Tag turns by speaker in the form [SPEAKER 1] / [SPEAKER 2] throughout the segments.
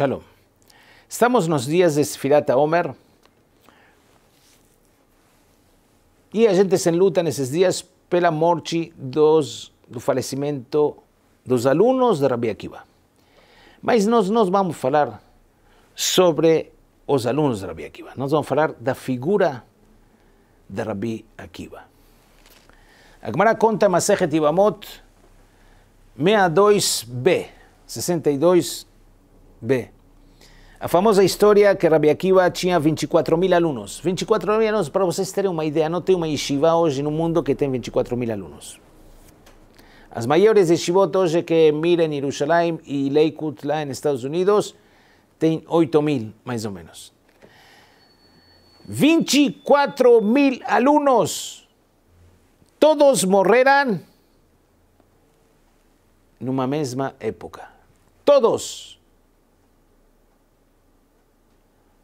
[SPEAKER 1] Shalom. Estamos en los días de Sefirata Omer y a gente se luta en esos días pela morte dos, do falecimento dos alumnos de Rabbi Akiva. Mas nós nos vamos a falar sobre los alumnos de Rabbi Akiva. Nos vamos a falar da figura de Rabbi Akiva. A Gemara conta Masejet Ibamot 62b, 62b. La famosa historia que Rabbi Akiva tinha 24 mil alunos. 24 mil alunos, para vocês terem uma ideia, no tem uma yeshiva en un mundo que tem 24 mil alunos. As maiores yeshivot hoje que miren em Jerusalém e Leikut en Estados Unidos tienen 8 mil, más o menos. 24 mil alumnos. todos en numa mesma época. Todos.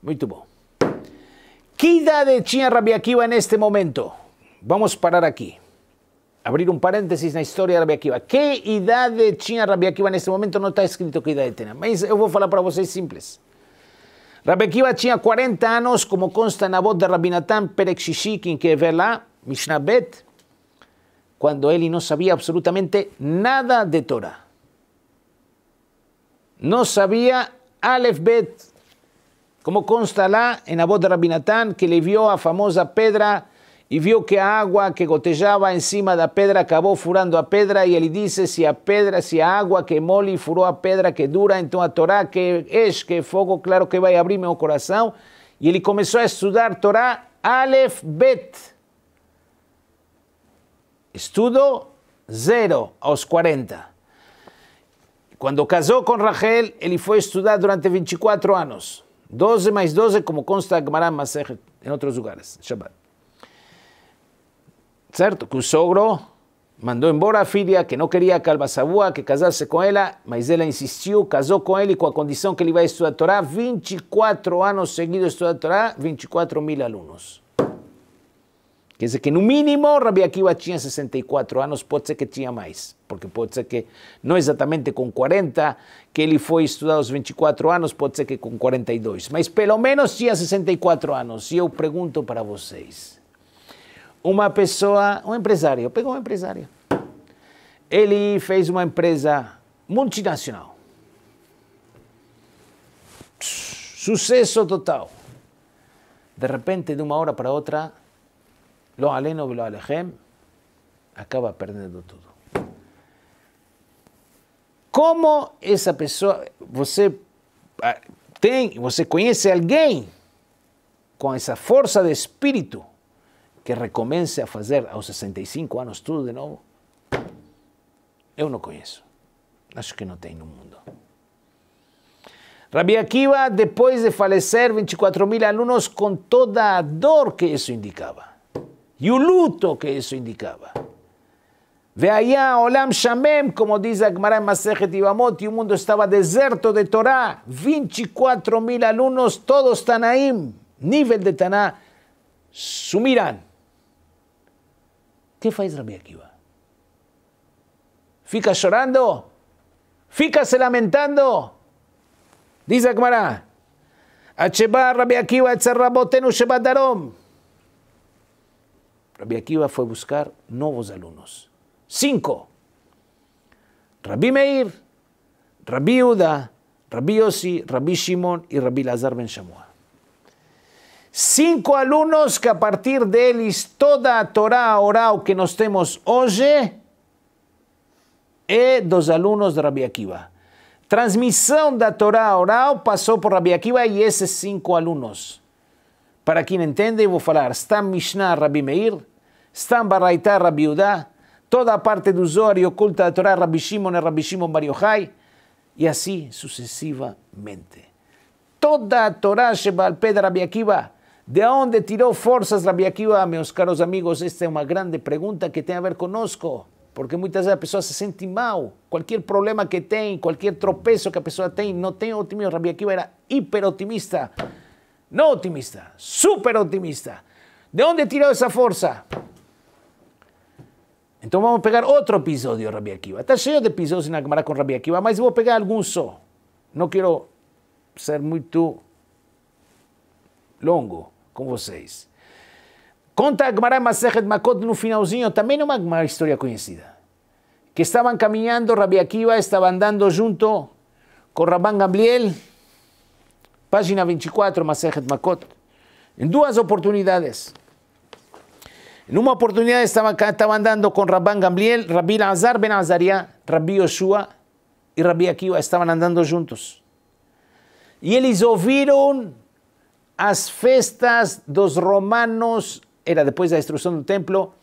[SPEAKER 1] Muy ¿Qué edad de China Rabbi en este momento. Vamos a parar aquí. Abrir un paréntesis en la historia de Rabbi Akiva. edad de China Rabbi en este momento? No está escrito que idade Tena? yo voy a hablar para vocês simples. Rabbi Akiva 40 años, como consta en la voz de rabinatán Perexishikin, que ve la Mishnah Bet, cuando él no sabía absolutamente nada de Torah. No sabía Aleph Bet, como consta lá en la voz de Rabinatán, que le vio a famosa pedra y vio que agua que gotejaba encima de la pedra acabó furando a pedra y él dice, si a pedra, si a agua que mole y furó a pedra que dura, entonces a Torá que es, que fuego, claro que va a abrir un oh corazón. Y él comenzó a estudiar Torá Aleph Bet. Estudo cero los 40. Cuando casó con Rachel, él fue a estudiar durante 24 años. 12 mais 12, como consta Gemara Maseret em outros lugares, Shabbat. Certo? Que o sogro mandou embora a filha, que não queria que Albassabua, que casasse com ela, mas ela insistiu, casou com ele com a condição que ele vai estudar a Torá, 24 anos seguidos estudar a Torá, 24 mil alunos. Quer dizer que no mínimo Rabi Akiva tinha 64 anos, pode ser que tinha mais, porque pode ser que não exatamente com 40, que ele foi estudar aos 24 anos, pode ser que com 42, mas pelo menos tinha 64 anos. E eu pergunto para vocês, uma pessoa, um empresário, pegou um empresário, ele fez uma empresa multinacional, sucesso total, de repente de uma hora para outra lo aleno lo alejem, acaba perdendo tudo. Como essa pessoa, você ah, tem, você conhece alguém com essa força de espírito que recomence a fazer aos 65 anos tudo de novo? Eu não conheço. Acho que não tem no mundo. Rabi Akiva, depois de falecer, 24 mil alunos com toda a dor que isso indicava. y luto que eso indicaba. Ve allá, Olam Shamem, como dice Akmara en Masejet y un mundo estaba deserto de Torah. 24 mil alumnos, todos Tanaim, nivel de Taná, sumirán. ¿Qué faz Rabbi Akiva? ¿Fica llorando? se lamentando? Dice Akmara. Acheba Rabbi Akiva, Shebadarom. Rabbi Akiva fue buscar nuevos alumnos. Cinco. Rabbi Meir, Rabbi Uda, Rabbi Yossi, Rabbi Shimon y Rabbi Lazar Ben Shamoa. Cinco alumnos que a partir de ellos toda Torah orao que nos temos hoy. y e dos alumnos de Rabbi Akiva. Transmisión de Torah oral pasó por Rabbi Akiva y esos cinco alumnos. Para quien voy a hablar. stan Mishnah Rabi Meir, Stam Baraita Rabi Udá? toda parte de Zor e oculta la Torah Rabi Shimon e Rabbi Shimon Bar Yochai, Y así sucesivamente. Toda Torah Torá Sheba al de Rabbi Akiva, ¿De dónde tiró fuerzas Rabi Akiva, mis caros amigos? Esta es una grande pregunta que tiene a ver conozco, porque muchas veces la persona se siente mal. Cualquier problema que tenga, cualquier tropezo que la persona tenga, no tengo optimismo. Rabi Akiva era hiperoptimista. No optimista, súper optimista. ¿De dónde tiró tirado esa fuerza? Entonces vamos a pegar otro episodio, Rabia Kiva. Está lleno de en la cámara con Rabia Akiva, voy a pegar algún No quiero quiero ser tú longo con ustedes. Conta a Gemara Makot Makot no finalzinho, También una historia historia Que estaban caminando Rabia Kiva, estaban andando junto con Rabán Gamliel, página 24, Masejet Makot. En dos oportunidades. En una oportunidad estaba andando estaban andando con Rabban Gamliel, Rabbi Azar Ben Azaria, Rabbi Yoshua y Rabbi Akiva, estaban andando juntos. Y ellos oyeron las festas dos romanos, era después de la destrucción del templo,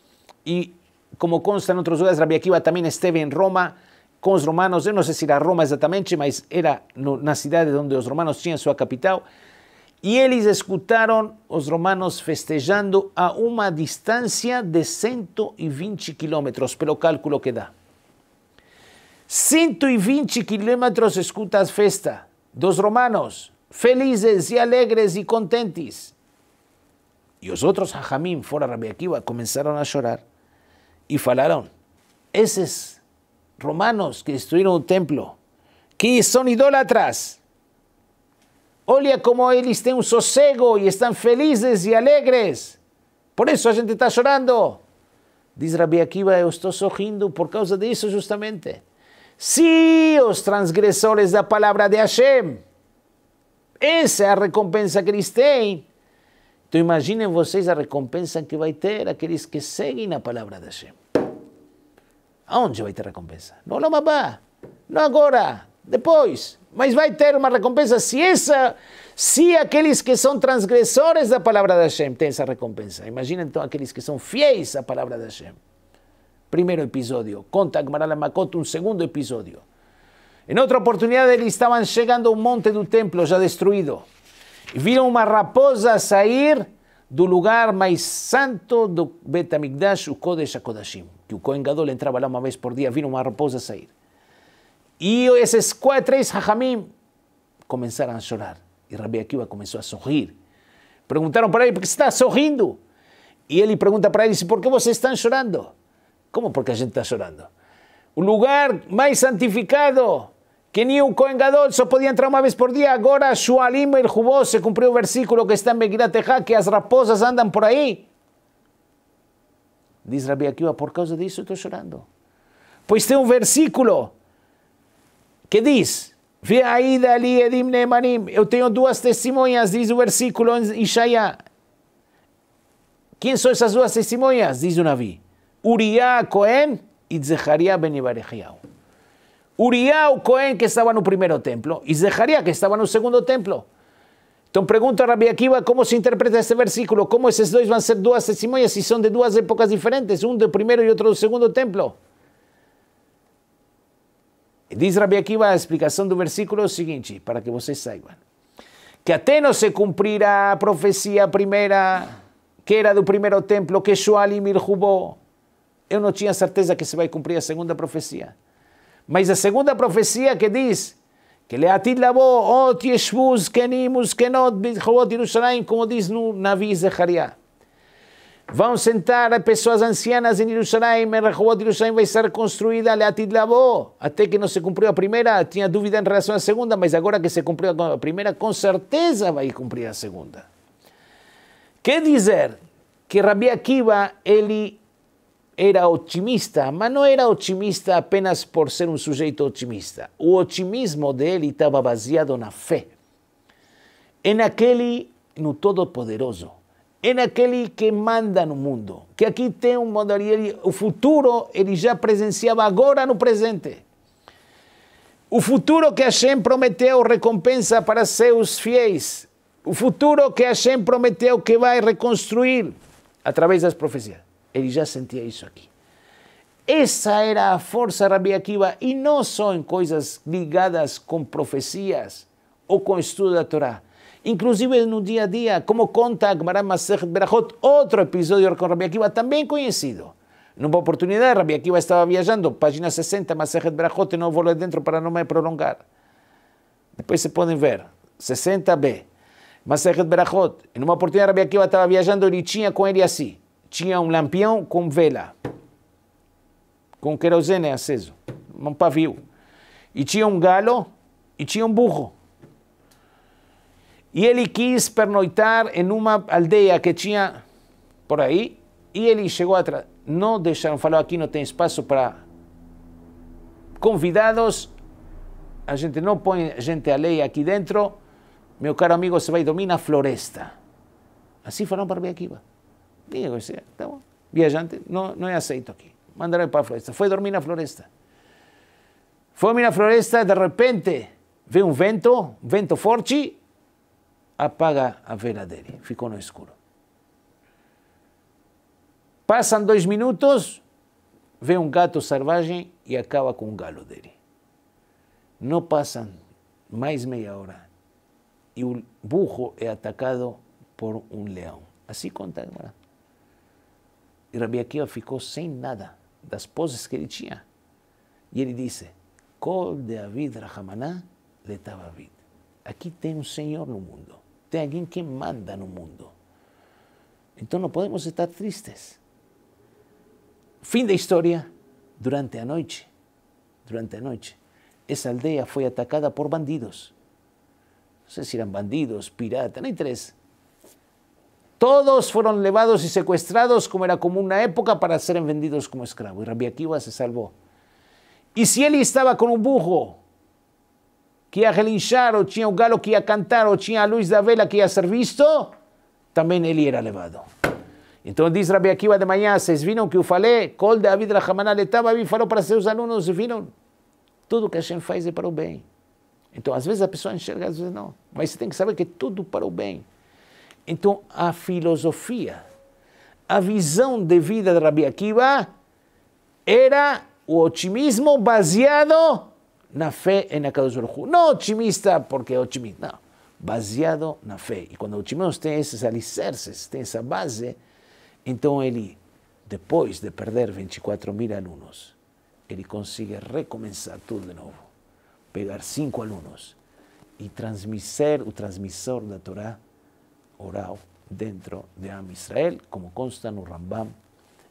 [SPEAKER 1] Y como consta en otros lugares, Rabbi Akiva también estuvo en Roma, com os romanos, eu não sei se era Roma exatamente, mas era no, na cidade onde os romanos tinham sua capital, e eles escutaram os romanos festejando a uma distância de 120 quilômetros, pelo cálculo que dá. 120 quilômetros escuta a festa dos romanos, felizes e alegres e contentes. E os outros, Hajamim, fora Rabi Akiva, começaram a chorar e falaram: esses romanos que destruíram o templo, que são idólatras. Olha como eles têm um sossego e estão felizes e alegres. Por isso a gente está chorando. Diz Rabi Akiva, eu estou sorrindo por causa disso justamente. Se os transgressores da palavra de Hashem, essa é a recompensa que eles têm, então imaginem vocês a recompensa que vai ter aqueles que seguem a palavra de Hashem. Aonde vai ter recompensa? No Olamabá. Não agora, depois. Mas vai ter uma recompensa se essa, se aqueles que são transgressores da palavra da Hashem têm essa recompensa. Imagina então aqueles que são fiéis à palavra da Hashem. Primeiro episódio. Conta Agmarala Makot um segundo episódio. Em outra oportunidade, eles estavam chegando a um monte do templo já destruído. E viram uma raposa sair do lugar mais santo do Betamigdash, o Kodesh HaKodashim que o Cohen Gadol entrava lá uma vez por dia, vira uma raposa sair. E esses quatro, três hajamim começaram a chorar. E Rabi Akiva começou a sorrir. Perguntaram para ele, por que está sorrindo? E ele pergunta para ele por que vocês estão chorando? Como porque a gente está chorando? O lugar mais santificado, que nem o Cohen Gadol só podia entrar uma vez por dia, agora Shualim e Jubó, se cumpriu o versículo que está em Megirat que as raposas andam por aí. Diz Rabi Akiva, por causa disso estou chorando. Pois tem um versículo que diz: Eu tenho duas testemunhas, diz o versículo em Isaías. Quem são essas duas testemunhas? Diz o Navi. Uriah Cohen e Zechariah ben Ibarechiao. Uriah o Cohen que estava no primeiro templo e Zechariah que estava no segundo templo. Então pergunta a Rabi Akiva como se interpreta esse versículo, como esses dois vão ser duas testemunhas se são de duas épocas diferentes, um do primeiro e outro do segundo templo. E diz Rabi Akiva a explicação do versículo é o seguinte, para que vocês saibam. Que até não se cumprir a profecia primeira, que era do primeiro templo, que Shoali Mirjubó, eu não tinha certeza que se vai cumprir a segunda profecia. Mas a segunda profecia que diz que Leatid Labó, Ot Yeshvu, Zkenim, Uzkenot, de Yerushalayim, como diz no Navi Zechariah. Vão sentar pessoas ancianas em Jerusalém, a Rehovot de Jerusalém vai ser construída, Leatid Labó. Até que não se cumpriu a primeira, tinha dúvida em relação à segunda, mas agora que se cumpriu a primeira, com certeza vai cumprir a segunda. Quer dizer que Rabi Akiva, ele era otimista, mas não era otimista apenas por ser um sujeito otimista. O otimismo dele estava baseado na fé. É naquele, no Todo-Poderoso. É naquele que manda no mundo. Que aqui tem um modelo, o futuro ele já presenciava agora no presente. O futuro que Hashem prometeu recompensa para seus fiéis. O futuro que Hashem prometeu que vai reconstruir através das profecias. Él ya sentía eso aquí. Esa era fuerza força Rabi y no son cosas ligadas con ligadas o profecías o con estudo la Torá. Inclusive en un día a día, como conta Agmará Masech Berachot, otro episodio con Rabi Akiva, conocido. En una oportunidad, Rabi Akiva viajando, página 60, Masech Berachot, no no vou dentro para no me prolongar. Después se pueden ver, 60b. Masech Berachot, una una Rabi Akiva estaba viajando, ele con él ele así. tinha um lampião com vela, com querosene aceso, um pavio. E tinha um galo e tinha um burro. E ele quis pernoitar em uma aldeia que tinha por aí, e ele chegou atrás. Não deixaram, falou: aqui não tem espaço para convidados, a gente não põe gente a lei aqui dentro. Meu caro amigo, você vai dormir na floresta. Assim falaram para aqui. Digo, Viajante, no no aceito aquí. Mandaré para la floresta. a dormir la floresta. a dormir la floresta, de repente, ve un vento, un vento forte, apaga a vela dele. Ficou no escuro. Pasan dos minutos, ve un gato salvaje y acaba con un galo No No pasan más media hora y un bujo es atacado por un león. Así conta y Rabi Akiva ficou sem nada las poses que ele tinha. Y ele disse: Kol de Avid Rahamaná le Aquí Aqui tem señor Senhor no mundo. Tem alguien que manda no mundo. Entonces no podemos estar tristes. Fin de historia. Durante a noche, durante a noche, esa aldea fue atacada por bandidos. No sé si eran bandidos, piratas, hay tres? Todos fueron levados y secuestrados como era común una época para ser vendidos como esclavos. Y Rabbi Akiva se salvó. E se ele estava com um bujo, que ia relinchar, ou tinha um galo que ia cantar, ou tinha a luz da vela que ia ser visto, também ele era levado. Então diz Rabbi Akiva de manhã, vocês viram que eu falei? Kol David Rahamana Letabavi falou para seus alunos, viram? Tudo que a Hashem faz é para o bem. Então às vezes a pessoa enxerga, às vezes não. Mas você tem que saber que tudo para o bem. Então, a filosofia, a visão de vida de Rabi Akiva era o otimismo baseado na fé em Akadosh Baruch Não otimista porque é otimista, não. Baseado na fé. E quando o otimismo tem esses alicerces, tem essa base, então ele, depois de perder 24 mil alunos, ele consegue recomeçar tudo de novo. Pegar cinco alunos e transmitir o transmissor da Torá orado dentro de Am Israel, como consta en Rambam,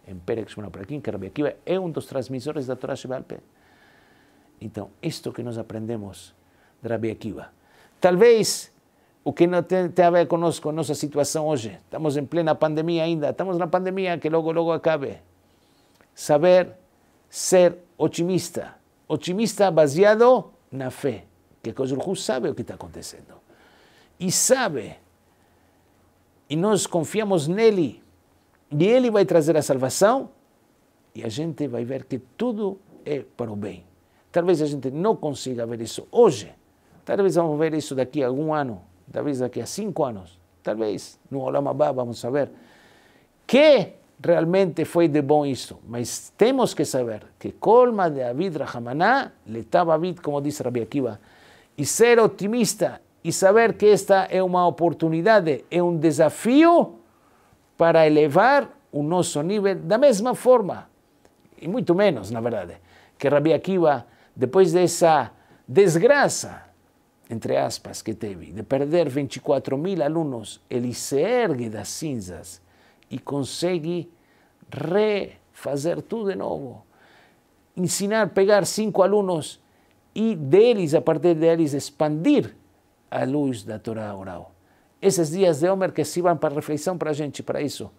[SPEAKER 1] en Perex, uma que Rabbi Akiva de los dos transmisores da Torá Shebalpe. entonces esto que nos aprendemos de Rabbi Akiva. vez o que no te que conozco ver con nuestra situación hoy estamos en plena pandemia ainda, estamos una pandemia que luego luego acabe. Saber ser otimista, otimista baseado la fe que Kosurhu sabe lo que está acontecendo. y sabe e nós confiamos nele, e ele vai trazer a salvação, e a gente vai ver que tudo é para o bem. Talvez a gente não consiga ver isso hoje, talvez vamos ver isso daqui a algum ano, talvez daqui a cinco anos, talvez no Olam Abba vamos saber que realmente foi de bom isso, mas temos que saber que colma de Avid Rahamaná, letava David como diz Rabi Akiva, e ser otimista Y saber que esta es una oportunidad, es un desafío para elevar oso nivel de la misma forma, Y mucho menos, la verdad, que Rabbi Akiva, de esa desgracia, entre aspas, que teve, de perder 24 mil alumnos, él se ergue las cinzas y consigue refazer todo de nuevo. Ensinar, pegar cinco y y ellos, a partir de ellos, expandir à luz da Torá oral. Esses dias de Homer que sirvam para reflexão para a gente, para isso.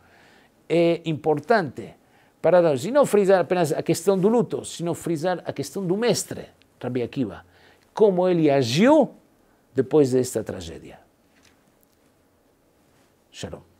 [SPEAKER 1] É importante para nós, e não frisar apenas a questão do luto, sino frisar a questão do mestre, Rabbi Akiva, como ele agiu depois desta tragédia. Shalom.